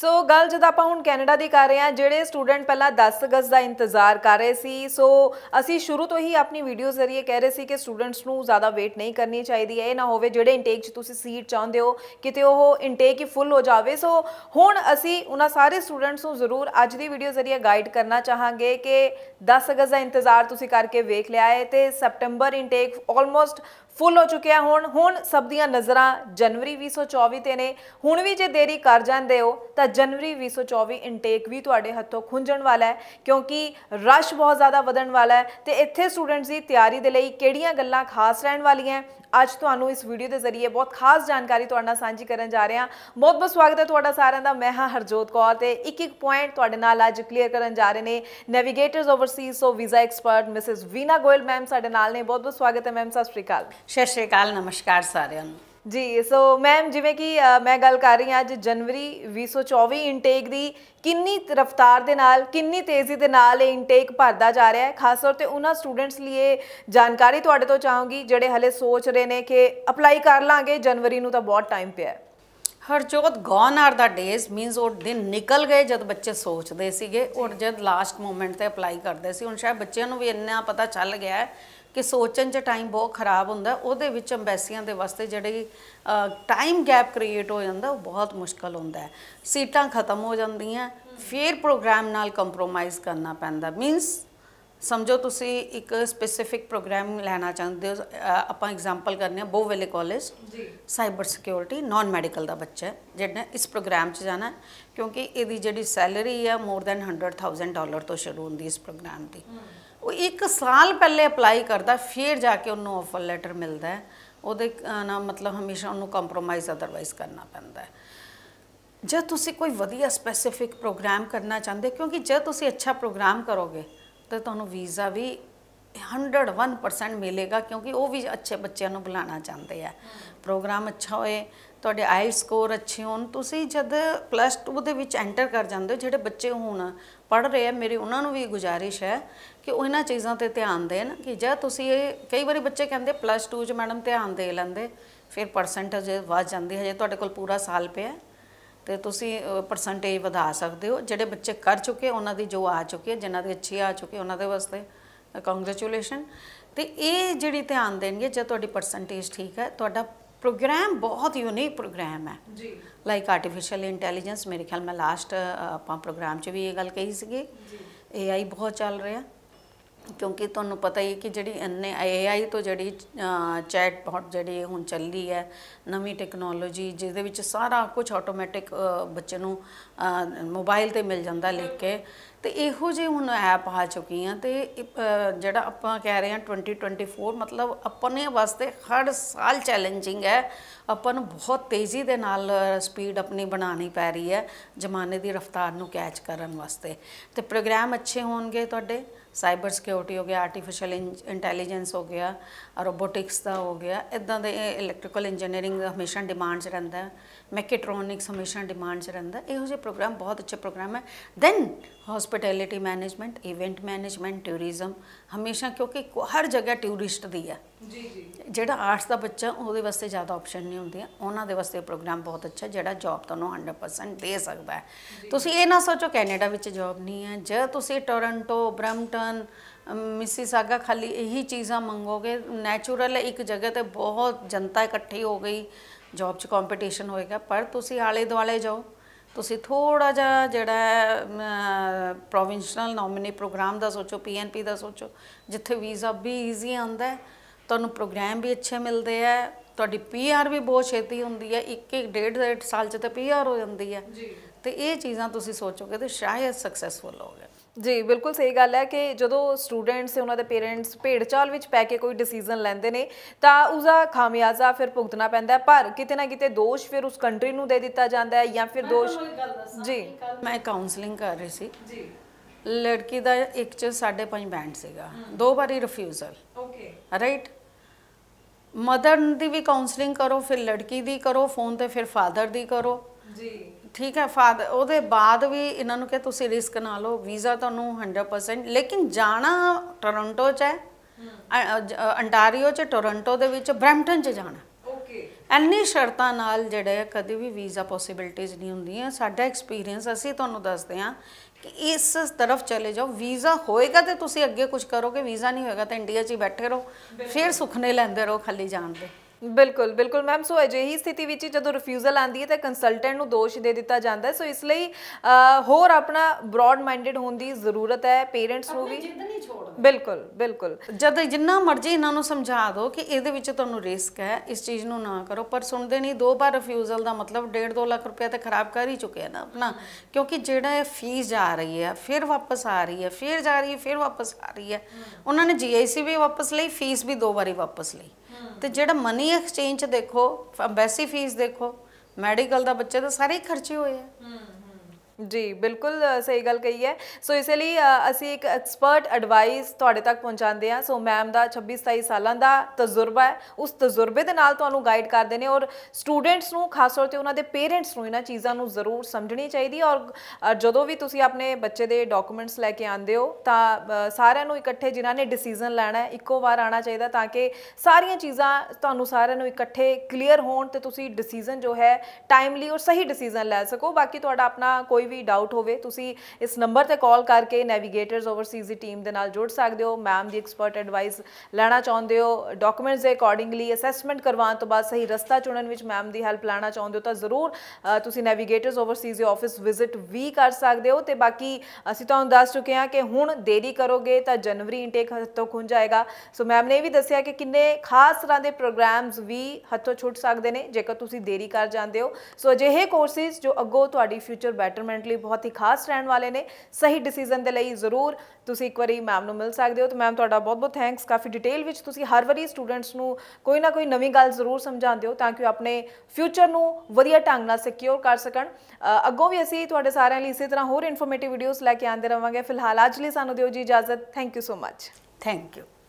ਸੋ ਗੱਲ ਜਦ ਆਪਾਂ ਹੁਣ ਕੈਨੇਡਾ ਦੀ ਕਰ ਰਹੇ ਆ ਜਿਹੜੇ ਸਟੂਡੈਂਟ ਪਹਿਲਾਂ 10 ਅਗਸਤ ਦਾ ਇੰਤਜ਼ਾਰ ਕਰ ਰਹੇ ਸੀ ਸੋ ਅਸੀਂ ਸ਼ੁਰੂ ਤੋਂ ਹੀ ਆਪਣੀ ਵੀਡੀਓ ਜ਼ਰੀਏ ਕਹਿ ਰਹੇ ਸੀ ਕਿ ਸਟੂਡੈਂਟਸ ਨੂੰ ਜ਼ਿਆਦਾ ਵੇਟ ਨਹੀਂ ਕਰਨੀ ਚਾਹੀਦੀ ਹੈ ਇਹ ਨਾ ਹੋਵੇ ਜਿਹੜੇ ਇਨਟੇਕ 'ਚ ਤੁਸੀਂ ਸੀਟ ਚਾਹੁੰਦੇ ਹੋ ਕਿਤੇ ਉਹ ਇਨਟੇਕ ਹੀ ਫੁੱਲ ਹੋ ਜਾਵੇ ਸੋ ਹੁਣ ਅਸੀਂ ਉਹਨਾਂ ਸਾਰੇ ਸਟੂਡੈਂਟਸ ਨੂੰ ਜ਼ਰੂਰ ਅੱਜ ਦੀ ਵੀਡੀਓ ਜ਼ਰੀਏ ਗਾਈਡ ਕਰਨਾ ਚਾਹਾਂਗੇ ਕਿ 10 ਅਗਸਤ ਦਾ ਇੰਤਜ਼ਾਰ ਤੁਸੀਂ ਕਰਕੇ ਵੇਖ ਲਿਆ ਹੈ ਤੇ ਸੈਪਟੈਂਬਰ ਇਨਟੇਕ ਆਲਮੋਸਟ ਫੁੱਲ ਹੋ ਚੁੱਕਿਆ ਹੁਣ ਹੁਣ ਸਭ ਦੀਆਂ ਨਜ਼ਰਾਂ ਜਨਵਰੀ 2024 ਤੇ ਨੇ ਹੁਣ ਵੀ ਜੇ ਦੇਰੀ ਕਰ ਜਾਂਦੇ ਹੋ ਤਾਂ ਜਨਵਰੀ 2024 ਇਨਟੇਕ ਵੀ ਤੁਹਾਡੇ ਹੱਥੋਂ ਖੁੰਝਣ ਵਾਲਾ ਹੈ ਕਿਉਂਕਿ ਰਸ਼ ਬਹੁਤ ਜ਼ਿਆਦਾ ਵਧਣ ਵਾਲਾ ਹੈ ਤੇ ਇੱਥੇ ਸਟੂਡੈਂਟਸ ਦੀ ਤਿਆਰੀ ਦੇ ਲਈ ਕਿਹੜੀਆਂ ਗੱਲਾਂ ਖਾਸ ਰਹਿਣ ਵਾਲੀਆਂ ਅੱਜ ਤੁਹਾਨੂੰ ਇਸ ਵੀਡੀਓ ਦੇ ਜ਼ਰੀਏ ਬਹੁਤ ਖਾਸ ਜਾਣਕਾਰੀ ਤੁਹਾਡੇ ਨਾਲ ਸਾਂਝੀ ਕਰਨ ਜਾ ਰਹੇ ਹਾਂ ਬਹੁਤ ਬਹੁਤ ਸਵਾਗਤ ਹੈ ਤੁਹਾਡਾ ਸਾਰਿਆਂ ਦਾ ਮੈਂ ਹਾਂ ਹਰਜੋਤ ਕੌਰ ਤੇ ਇੱਕ ਇੱਕ ਪੁਆਇੰਟ ਤੁਹਾਡੇ ਨਾਲ ਅੱਜ ਕਲੀਅਰ ਕਰਨ ਜਾ ਰਹੇ ਨੇ Navigators Overseas so visa expert Mrs Veena Goyal ma'am ਸਾਡੇ ਨਾਲ ਨੇ ਬਹੁਤ ਬਹੁਤ ਸਵਾਗਤ ਹੈ ਮੈਮ ਸਤਿ ਸ਼੍ਰੀ ਅਕਾਲ ਸਤਿ ਸ਼੍ਰੀ ਅਕਾਲ ਨਮਸਕਾਰ ਸਾਰਿਆਂ ਨੂੰ ਜੀ ਸੋ ਮੈਮ ਜਿਵੇਂ ਕਿ ਮੈਂ ਗੱਲ ਕਰ ਰਹੀ ਹਾਂ ਅੱਜ ਜਨਵਰੀ 2024 ਇਨਟੇਕ ਦੀ ਕਿੰਨੀ ਰਫ਼ਤਾਰ ਦੇ ਨਾਲ ਕਿੰਨੀ ਤੇਜ਼ੀ ਦੇ ਨਾਲ ਇਹ ਇਨਟੇਕ ਭਰਦਾ ਜਾ ਰਿਹਾ ਹੈ ਖਾਸ ਤੌਰ ਤੇ ਉਹਨਾਂ ਸਟੂਡੈਂਟਸ ਲਈ ਇਹ ਜਾਣਕਾਰੀ ਤੁਹਾਡੇ ਤੋਂ ਚਾਹੂੰਗੀ ਜਿਹੜੇ ਹਲੇ ਸੋਚ ਰਹੇ ਨੇ ਕਿ ਅਪਲਾਈ ਕਰ ਲਾਂਗੇ ਜਨਵਰੀ ਨੂੰ ਤਾਂ ਬਹੁਤ ਟਾਈਮ ਪਿਆ ਹੈ Harjot gone are the days means ਉਹ ਦਿਨ ਨਿਕਲ ਗਏ ਜਦ ਬੱਚੇ ਸੋਚਦੇ ਸੀਗੇ ਔਰ ਜਦ ਲਾਸਟ ਮੂਮੈਂਟ ਤੇ ਅਪਲਾਈ ਕਰਦੇ ਸੀ ਹੁਣ ਸ਼ਾਇਦ ਬੱਚਿਆਂ ਨੂੰ ਵੀ ਇੰਨਾ ਪਤਾ ਚੱਲ ਗਿਆ ਹੈ ਕਿ ਸੋਚਣ 'ਚ ਟਾਈਮ ਬਹੁਤ ਖਰਾਬ ਹੁੰਦਾ ਉਹਦੇ ਵਿੱਚ ਅੰਬੈਸੀਆਂ ਦੇ ਵਾਸਤੇ ਜਿਹੜੇ ਟਾਈਮ ਗੈਪ ਕ੍ਰੀਏਟ ਹੋ ਜਾਂਦਾ ਉਹ ਬਹੁਤ ਮੁਸ਼ਕਲ ਹੁੰਦਾ ਹੈ ਸੀਟਾਂ ਖਤਮ ਹੋ ਜਾਂਦੀਆਂ ਫਿਰ ਪ੍ਰੋਗਰਾਮ ਨਾਲ ਕੰਪਰੋਮਾਈਜ਼ ਕਰਨਾ ਪੈਂਦਾ ਮੀਨਸ ਸਮਝੋ ਤੁਸੀਂ ਇੱਕ ਸਪੈਸਿਫਿਕ ਪ੍ਰੋਗਰਾਮ ਲੈਣਾ ਚਾਹੁੰਦੇ ਹੋ ਆਪਾਂ ਐਗਜ਼ਾਮਪਲ ਕਰਨੇ ਆ ਬੋਵੇਲੇ ਕਾਲਜ ਜੀ ਸਾਈਬਰ ਸਿਕਿਉਰਿਟੀ ਨਾਨ ਮੈਡੀਕਲ ਦਾ ਬੱਚਾ ਹੈ ਜਿਹੜਾ ਇਸ ਪ੍ਰੋਗਰਾਮ 'ਚ ਜਾਣਾ ਕਿਉਂਕਿ ਇਹਦੀ ਜਿਹੜੀ ਸੈਲਰੀ ਆ ਮੋਰ ਦੈਨ 100000 ਡਾਲਰ ਤੋਂ ਸ਼ੁਰੂ ਹੁੰਦੀ ਇਸ ਪ੍ਰੋਗਰਾਮ ਦੀ ਉਹ ਇੱਕ ਸਾਲ ਪਹਿਲੇ ਅਪਲਾਈ ਕਰਦਾ ਫਿਰ ਜਾ ਕੇ ਉਹਨੂੰ ਆਫਰ ਲੈਟਰ ਮਿਲਦਾ ਹੈ ਉਹਦੇ ਨਾ ਮਤਲਬ ਹਮੇਸ਼ਾ ਉਹਨੂੰ ਕੰਪਰੋਮਾਈਜ਼ ਅਦਰਵਾਈਜ਼ ਕਰਨਾ ਪੈਂਦਾ ਹੈ ਜੇ ਤੁਸੀਂ ਕੋਈ ਵਧੀਆ ਸਪੈਸਿਫਿਕ ਪ੍ਰੋਗਰਾਮ ਕਰਨਾ ਚਾਹੁੰਦੇ ਕਿਉਂਕਿ ਜੇ ਤੁਸੀਂ ਅੱਛਾ ਪ੍ਰੋਗਰਾਮ ਕਰੋਗੇ ਤੇ ਤੁਹਾਨੂੰ ਵੀਜ਼ਾ ਵੀ 101% ਮਿਲੇਗਾ ਕਿਉਂਕਿ ਉਹ ਵੀ ਅੱਛੇ ਬੱਚਿਆਂ ਨੂੰ ਬੁਲਾਉਣਾ ਚਾਹੁੰਦੇ ਆ ਪ੍ਰੋਗਰਾਮ ਅੱਛਾ ਹੋਏ ਤੁਹਾਡੇ ਆਈ ਸਕੋਰ ਅੱਛੇ ਹੋਣ ਤੁਸੀਂ ਜਦ ਪਲੱਸ 2 ਦੇ ਵਿੱਚ ਐਂਟਰ ਕਰ ਜਾਂਦੇ ਹੋ ਜਿਹੜੇ ਬੱਚੇ ਹੁਣ ਪੜ ਰਹੇ ਆ ਮੇਰੇ ਉਹਨਾਂ ਨੂੰ ਵੀ ਗੁਜ਼ਾਰਿਸ਼ ਹੈ ਕਿ ਉਹਨਾਂ ਚੀਜ਼ਾਂ ਤੇ ਧਿਆਨ ਦੇਣ ਕਿ ਜੇ ਤੁਸੀਂ ਇਹ ਕਈ ਵਾਰੀ ਬੱਚੇ ਕਹਿੰਦੇ ਪਲੱਸ 2 ਚ ਮੈਡਮ ਧਿਆਨ ਦੇ ਲੈਂਦੇ ਫਿਰ ਪਰਸੈਂਟੇਜ ਵੱਧ ਜਾਂਦੀ ਹੈ ਜੇ ਤੁਹਾਡੇ ਕੋਲ ਪੂਰਾ ਸਾਲ ਪਿਆ ਤੇ ਤੁਸੀਂ ਪਰਸੈਂਟੇਜ ਵਧਾ ਸਕਦੇ ਹੋ ਜਿਹੜੇ ਬੱਚੇ ਕਰ ਚੁੱਕੇ ਉਹਨਾਂ ਦੀ ਜੋ ਆ ਚੁੱਕੀ ਹੈ ਜਿਨ੍ਹਾਂ ਦੇ ਅੱਛੀ ਆ ਚੁੱਕੀ ਉਹਨਾਂ ਦੇ ਵਾਸਤੇ ਕੰਗ੍ਰੈਚੁਲੇਸ਼ਨ ਤੇ ਇਹ ਜਿਹੜੀ ਧਿਆਨ ਦੇਣਗੇ ਜੇ ਤੁਹਾਡੀ ਪਰਸੈਂਟੇਜ ਠੀਕ ਹੈ ਤੁਹਾਡਾ ਪ੍ਰੋਗਰਾਮ ਬਹੁਤ ਯੂਨੀਕ ਪ੍ਰੋਗਰਾਮ ਹੈ ਜੀ ਲਾਈਕ ਆਰਟੀਫੀਸ਼ੀਅਲ ਇੰਟੈਲੀਜੈਂਸ ਮੇਰੇ ਖਿਆਲ ਮੈਂ ਲਾਸਟ ਆਪਾਂ ਪ੍ਰੋਗਰਾਮ 'ਚ ਵੀ ਇਹ ਗੱਲ ਕਹੀ ਸੀਗੀ ਜੀ ਏਆਈ ਬਹੁਤ ਚੱਲ ਰਿਹਾ ਕਿਉਂਕਿ ਤੁਹਾਨੂੰ ਪਤਾ ਹੀ ਕਿ ਜਿਹੜੀ ਐਨੇ ਆਈ ਤੋਂ ਜਿਹੜੀ ਚੈਟ ਬੋਟ ਜਿਹੜੀ ਹੁਣ ਚੱਲੀ ਹੈ ਨਵੀਂ ਟੈਕਨੋਲੋਜੀ ਜਿਹਦੇ ਵਿੱਚ ਸਾਰਾ ਕੁਝ ਆਟੋਮੈਟਿਕ ਬੱਚੇ ਨੂੰ ਮੋਬਾਈਲ ਤੇ ਮਿਲ ਜਾਂਦਾ ਲਿਖ ਕੇ ਤੇ ਇਹੋ ਜੇ ਹੁਣ ਐਪ ਆ ਚੁੱਕੀਆਂ ਤੇ ਜਿਹੜਾ ਆਪਾਂ ਕਹਿ ਰਹੇ ਹਾਂ 2024 ਮਤਲਬ ਆਪਣੇ ਵਾਸਤੇ ਹਰ ਸਾਲ ਚੈਲੰਜਿੰਗ ਹੈ ਆਪਾਂ ਨੂੰ ਬਹੁਤ ਤੇਜ਼ੀ ਦੇ ਨਾਲ ਸਪੀਡ ਆਪਣੀ ਬਣਾਣੀ ਪੈ ਰਹੀ ਹੈ ਜ਼ਮਾਨੇ ਦੀ ਰਫ਼ਤਾਰ ਨੂੰ ਕੈਚ ਕਰਨ ਵਾਸਤੇ ਤੇ ਪ੍ਰੋਗਰਾਮ ਅੱਛੇ ਹੋਣਗੇ ਤੁਹਾਡੇ ਸਾਈਬਰ ਸਿਕਿਉਰਿਟੀ ਹੋ ਗਿਆ ਆਰਟੀਫੀਸ਼ੀਅਲ ਇੰਟੈਲੀਜੈਂਸ ਹੋ ਗਿਆ ਰੋਬੋਟਿਕਸ ਦਾ ਹੋ ਗਿਆ ਇਦਾਂ ਦੇ ਇਲੈਕਟ੍ਰੀਕਲ ਇੰਜੀਨੀਅਰਿੰਗ ਹਮੇਸ਼ਾ ਡਿਮਾਂਡਸ ਰਹਿੰਦਾ ਮੈਕੇਟ੍ਰੋਨਿਕਸ ਹਮੇਸ਼ਾ ਡਿਮਾਂਡ 'ਚ ਰਹਿੰਦਾ ਇਹੋ ਜਿਹੇ ਪ੍ਰੋਗਰਾਮ ਬਹੁਤ ਅੱਛੇ ਪ੍ਰੋਗਰਾਮ ਹੈ then hospitality management event management tourism ਹਮੇਸ਼ਾ ਕਿਉਂਕਿ ਹਰ ਜਗ੍ਹਾ ਟੂਰਿਸਟ ਦੀ ਹੈ ਜੀ ਜੀ ਜਿਹੜਾ ਆਰਟਸ ਦਾ ਬੱਚਾ ਉਹਦੇ ਵਾਸਤੇ ਜ਼ਿਆਦਾ ਆਪਸ਼ਨ ਨਹੀਂ ਹੁੰਦੀਆਂ ਉਹਨਾਂ ਦੇ ਵਾਸਤੇ ਪ੍ਰੋਗਰਾਮ ਬਹੁਤ ਅੱਛਾ ਜਿਹੜਾ ਜੌਬ ਤੁਹਾਨੂੰ 100% ਦੇ ਸਕਦਾ ਹੈ ਤੁਸੀਂ ਇਹ ਨਾ ਸੋਚੋ ਕੈਨੇਡਾ ਵਿੱਚ ਜੌਬ ਨਹੀਂ ਹੈ ਜੇ ਤੁਸੀਂ ਟੋਰਾਂਟੋ ਬ੍ਰੈਂਪਟਨ ਮਿਸਿਸਾਗਾ ਖਾਲੀ ਇਹੀ ਚੀਜ਼ਾਂ ਮੰਗੋਗੇ ਨੈਚੁਰਲ ਇੱਕ ਜਗ੍ਹਾ ਤੇ ਬਹੁਤ ਜਨਤਾ ਇਕੱਠੀ ਹੋ ਗਈ ਜੌਬ 'ਚ ਕੰਪੀਟੀਸ਼ਨ ਹੋਏਗਾ ਪਰ ਤੁਸੀਂ ਆਲੇ ਦੁਆਲੇ ਜਾਓ ਤੁਸੀਂ ਥੋੜਾ ਜਿਹਾ ਜਿਹੜਾ ਪ੍ਰੋਵਿੰਸ਼ਨਲ ਨੋਮਿਨੀ ਪ੍ਰੋਗਰਾਮ ਦਾ ਸੋਚੋ ਪੀਐਨਪੀ ਦਾ ਸੋਚੋ ਜਿੱਥੇ ਵੀਜ਼ਾ ਵੀ ਈਜ਼ੀ ਆਉਂਦਾ ਤੁਹਾਨੂੰ ਪ੍ਰੋਗਰਾਮ ਵੀ ਅੱਛੇ ਮਿਲਦੇ ਆ ਤੁਹਾਡੀ ਪੀਆਰ ਵੀ ਬਹੁਤ ਛੇਤੀ ਹੁੰਦੀ ਹੈ ਇੱਕ ਇੱਕ ਡੇਢ ਡੇਢ ਸਾਲ ਚ ਤਾਂ ਪੀਆਰ ਹੋ ਜਾਂਦੀ ਹੈ ਜੀ ਤੇ ਇਹ ਚੀਜ਼ਾਂ ਤੁਸੀਂ ਸੋਚੋਗੇ ਤੇ ਸ਼ਾਇਦ ਸਕਸੈਸਫੁਲ ਹੋਗੇ ਜੀ ਬਿਲਕੁਲ ਸਹੀ ਗੱਲ ਹੈ ਕਿ ਜਦੋਂ ਸਟੂਡੈਂਟਸ ਤੇ ਉਹਨਾਂ ਦੇ ਪੇਰੈਂਟਸ ਭੇੜਚਾਲ ਵਿੱਚ ਪੈ ਕੇ ਕੋਈ ਡਿਸੀਜਨ ਲੈਂਦੇ ਨੇ ਤਾਂ ਉਸਦਾ ਖਾਮਿਆਜ਼ਾ ਫਿਰ ਭੁਗਤਣਾ ਪੈਂਦਾ ਹੈ ਪਰ ਕਿਤੇ ਨਾ ਕਿਤੇ ਦੋਸ਼ ਫਿਰ ਉਸ ਕੰਟਰੀ ਨੂੰ ਦੇ ਦਿੱਤਾ ਜਾਂਦਾ ਹੈ ਜਾਂ ਫਿਰ ਦੋਸ਼ ਜੀ ਮੈਂ ਕਾਉਂਸਲਿੰਗ ਕਰ ਰਹੀ ਸੀ ਜੀ ਲੜਕੀ ਦਾ ਇੱਕ ਚ 5.5 ਬੈਂਡ ਸੀਗਾ ਦੋ ਵਾਰੀ ਰਿਫਿਊਜ਼ਲ ਓਕੇ ਰਾਈਟ ਮਦਰ ਦੀ ਵੀ ਕਾਉਂਸਲਿੰਗ ਕਰੋ ਫਿਰ ਲੜਕੀ ਦੀ ਕਰੋ ਫੋਨ ਤੇ ਫਿਰ ਫਾਦਰ ਦੀ ਕਰੋ ਜੀ ਠੀਕ ਹੈ ਫਾਦਰ ਉਹਦੇ ਬਾਅਦ ਵੀ ਇਹਨਾਂ ਨੂੰ ਕਿ ਤੁਸੀਂ ਰਿਸਕ ਨਾ ਲਓ ਵੀਜ਼ਾ ਤੁਹਾਨੂੰ 100% ਲੇਕਿਨ ਜਾਣਾ ਟੋਰਾਂਟੋ 'ਚ ਹੈ ਅੰਟਾਰੀਓ 'ਚ ਟੋਰਾਂਟੋ ਦੇ ਵਿੱਚ ਬ੍ਰੈਂਟਨ 'ਚ ਜਾਣਾ ਓਕੇ ਐਨੀ ਸ਼ਰਤਾਂ ਨਾਲ ਜਿਹੜੇ ਕਦੇ ਵੀ ਵੀਜ਼ਾ ਪੋਸਿਬਿਲਿਟੀਜ਼ ਨਹੀਂ ਹੁੰਦੀਆਂ ਸਾਡਾ ਐਕਸਪੀਰੀਅੰਸ ਅਸੀਂ ਤੁਹਾਨੂੰ ਦੱਸਦੇ ਹਾਂ ਕਿ ਇਸ ਤਰਫ ਚਲੇ ਜਾਓ ਵੀਜ਼ਾ ਹੋਏਗਾ ਤੇ ਤੁਸੀਂ ਅੱਗੇ ਕੁਝ ਕਰੋਗੇ ਵੀਜ਼ਾ ਨਹੀਂ ਹੋਏਗਾ ਤਾਂ ਇੰਡੀਆ 'ਚ ਹੀ ਬੈਠੇ ਰਹੋ ਫਿਰ ਸੁਖਨੇ ਲੈਂਦੇ ਰਹੋ ਖਾਲੀ ਜਾਣ ਦੇ ਬਿਲਕੁਲ ਬਿਲਕੁਲ ਮੈਮ ਸੋ ਅਜਿਹੀ ਸਥਿਤੀ ਵਿੱਚ ਜਦੋਂ ਰਿਫਿਊਜ਼ਲ ਆਂਦੀ ਹੈ ਤਾਂ ਕੰਸਲਟੈਂਟ ਨੂੰ ਦੋਸ਼ ਦੇ ਦਿੱਤਾ ਜਾਂਦਾ ਹੈ ਸੋ ਇਸ ਲਈ ਹੋਰ ਆਪਣਾ ਬ੍ਰੌਡ ਮਾਈਂਡਡ ਹੋਣ ਦੀ ਜ਼ਰੂਰਤ ਹੈ ਪੇਰੈਂਟਸ ਨੂੰ ਵੀ ਬਿਲਕੁਲ ਬਿਲਕੁਲ ਜਦ ਜਿੰਨਾ ਮਰਜ਼ੀ ਇਹਨਾਂ ਨੂੰ ਸਮਝਾ ਦਿਓ ਕਿ ਇਹਦੇ ਵਿੱਚ ਤੁਹਾਨੂੰ ਰਿਸਕ ਹੈ ਇਸ ਚੀਜ਼ ਨੂੰ ਨਾ ਕਰੋ ਪਰ ਸੁਣਦੇ ਨਹੀਂ ਦੋ ਵਾਰ ਰਿਫਿਊਜ਼ਲ ਦਾ ਮਤਲਬ 1.5 2 ਲੱਖ ਰੁਪਏ ਤੇ ਖਰਾਬ ਕਰ ਹੀ ਚੁੱਕੇ ਨਾ ਆਪਣਾ ਕਿਉਂਕਿ ਜਿਹੜਾ ਇਹ ਫੀਸ ਜਾ ਰਹੀ ਹੈ ਫਿਰ ਵਾਪਸ ਆ ਰਹੀ ਹੈ ਫਿਰ ਜਾ ਰਹੀ ਹੈ ਫਿਰ ਵਾਪਸ ਆ ਰਹੀ ਹੈ ਉਹਨਾਂ ਨੇ ਜੀਆਈਸੀ ਵੀ ਵਾਪਸ ਲਈ ਫੀਸ ਵੀ ਦੋ ਵਾਰੀ ਵਾਪਸ ਲਈ ਤੇ ਜਿਹੜਾ ਮਨੀ ਐਕਸਚੇਂਜ ਦੇਖੋ ਐਮਬੈਸੀ ਫੀਸ ਦੇਖੋ ਮੈਡੀਕਲ ਦਾ ਬੱਚੇ ਦਾ ਸਾਰੇ ਖਰਚੇ ਹੋਏ ਆ ਜੀ ਬਿਲਕੁਲ ਸਹੀ ਗੱਲ ਕਹੀ ਹੈ ਸੋ ਇਸੇ ਲਈ ਅਸੀਂ ਇੱਕ ਐਕਸਪਰਟ ਐਡਵਾਈਸ ਤੁਹਾਡੇ ਤੱਕ ਪਹੁੰਚਾਉਂਦੇ ਆ ਸੋ ਮੈਮ ਦਾ 26 27 ਸਾਲਾਂ ਦਾ ਤਜਰਬਾ ਹੈ ਉਸ ਤਜਰਬੇ ਦੇ ਨਾਲ ਤੁਹਾਨੂੰ ਗਾਈਡ ਕਰਦੇ ਨੇ ਔਰ ਸਟੂਡੈਂਟਸ ਨੂੰ ਖਾਸ ਤੌਰ ਤੇ ਉਹਨਾਂ ਦੇ ਪੇਰੈਂਟਸ ਨੂੰ ਇਹਨਾਂ ਚੀਜ਼ਾਂ ਨੂੰ ਜ਼ਰੂਰ ਸਮਝਣੀ ਚਾਹੀਦੀ ਔਰ ਜਦੋਂ ਵੀ ਤੁਸੀਂ ਆਪਣੇ ਬੱਚੇ ਦੇ ਡਾਕੂਮੈਂਟਸ ਲੈ ਕੇ ਆਉਂਦੇ ਹੋ ਤਾਂ ਸਾਰਿਆਂ ਨੂੰ ਇਕੱਠੇ ਜਿਨ੍ਹਾਂ ਨੇ ਡਿਸੀਜਨ ਲੈਣਾ ਹੈ ਇੱਕੋ ਵਾਰ ਆਣਾ ਚਾਹੀਦਾ ਤਾਂ ਕਿ ਸਾਰੀਆਂ ਚੀਜ਼ਾਂ ਤੁਹਾਨੂੰ ਸਾਰਿਆਂ ਨੂੰ ਇਕੱਠੇ ਕਲੀਅਰ ਹੋਣ ਤੇ ਤੁਸੀਂ ਡਿਸੀਜਨ ਜੋ ਹੈ ਟਾਈਮਲੀ ਔਰ ਸਹੀ ਡਿਸੀਜਨ ਲੈ ਸਕੋ ਬਾਕੀ ਤੁਹਾਡਾ ਆਪਣਾ ਕੋਈ ਵੀ ਡਾਊਟ ਹੋਵੇ ਤੁਸੀਂ ਇਸ ਨੰਬਰ ਤੇ ਕਾਲ ਕਰਕੇ ਨੈਵੀਗੇਟਰਸ ਓਵਰਸੀਜ਼ ਦੀ ਟੀਮ ਦੇ ਨਾਲ ਜੁੜ ਸਕਦੇ ਹੋ ਮੈਮ ਦੀ ਐਕਸਪਰਟ ਐਡਵਾਈਸ ਲੈਣਾ ਚਾਹੁੰਦੇ ਹੋ ਡਾਕੂਮੈਂਟਸ ਦੇ ਅਕੋਰਡਿੰਗਲੀ ਅਸੈਸਮੈਂਟ ਕਰਵਾਉਣ ਤੋਂ ਬਾਅਦ ਸਹੀ ਰਸਤਾ ਚੁਣਨ ਵਿੱਚ ਮੈਮ ਦੀ ਹੈਲਪ ਲੈਣਾ ਚਾਹੁੰਦੇ ਹੋ ਤਾਂ ਜ਼ਰੂਰ ਤੁਸੀਂ ਨੈਵੀਗੇਟਰਸ ਓਵਰਸੀਜ਼ ਦੇ ਆਫਿਸ ਵਿਜ਼ਿਟ ਵੀ ਕਰ ਸਕਦੇ ਹੋ ਤੇ ਬਾਕੀ ਅਸੀਂ ਤੁਹਾਨੂੰ ਦੱਸ ਚੁੱਕੇ ਹਾਂ ਕਿ ਹੁਣ ਦੇਰੀ ਕਰੋਗੇ ਤਾਂ ਜਨਵਰੀ ਇਨਟੇਕ ਹੱਥੋਂ ਖੁੰਝ ਜਾਏਗਾ ਸੋ ਮੈਮ ਨੇ ਇਹ ਵੀ ਦੱਸਿਆ ਕਿ ਕਿੰਨੇ ਖਾਸ ਤਰ੍ਹਾਂ ਦੇ ਪ੍ਰੋਗਰਾਮਸ ਵੀ ਹੱਥੋਂ ਛੁੱਟ ਸਕਦੇ ਨੇ ਜੇਕਰ ਤੁਸੀਂ ਦੇਰੀ ਕਰ ਜਾਂਦੇ ਹੋ ਸੋ ਅਜਿਹੇ ਕੋਰਸਿਸ ਜੋ ਅੱਗੋਂ ਤੁਹਾਡੀ ਫਿਊਚਰ ਬੈਟਰਮੈਂਟ ਸਟੂਡੈਂਟ ਲਈ ਬਹੁਤ ਹੀ ਖਾਸ ਰਹਿਣ ਵਾਲੇ ਨੇ ਸਹੀ ਡਿਸੀਜਨ ਦੇ ਲਈ ਜ਼ਰੂਰ ਤੁਸੀਂ ਇੱਕ ਵਾਰੀ ਮੈਮ ਨੂੰ ਮਿਲ ਸਕਦੇ ਹੋ ਤੇ ਮੈਮ ਤੁਹਾਡਾ ਬਹੁਤ ਬਹੁਤ ਥੈਂਕਸ ਕਾਫੀ ਡਿਟੇਲ ਵਿੱਚ ਤੁਸੀਂ ਹਰ ਵਾਰੀ ਸਟੂਡੈਂਟਸ ਨੂੰ ਕੋਈ ਨਾ ਕੋਈ ਨਵੀਂ ਗੱਲ ਜ਼ਰੂਰ ਸਮਝਾਉਂਦੇ ਹੋ ਤਾਂ ਕਿ ਆਪਣੇ ਫਿਊਚਰ ਨੂੰ ਵਧੀਆ ਢੰਗ ਨਾਲ ਸਿਕਿਉਰ ਕਰ ਸਕਣ ਅੱਗੋਂ ਵੀ ਅਸੀਂ ਤੁਹਾਡੇ ਸਾਰਿਆਂ ਲਈ ਇਸੇ ਤਰ੍ਹਾਂ ਹੋਰ ਇਨਫੋਰਮੇਟਿਵ ਵੀਡੀਓਜ਼ ਲੈ ਕੇ ਆਉਂਦੇ ਰਵਾਂਗੇ ਫਿਲਹਾਲ ਅੱਜ ਲਈ ਸਾਨੂੰ ਦਿਓ ਜੀ ਇਜਾਜ਼ਤ thank you so much thank you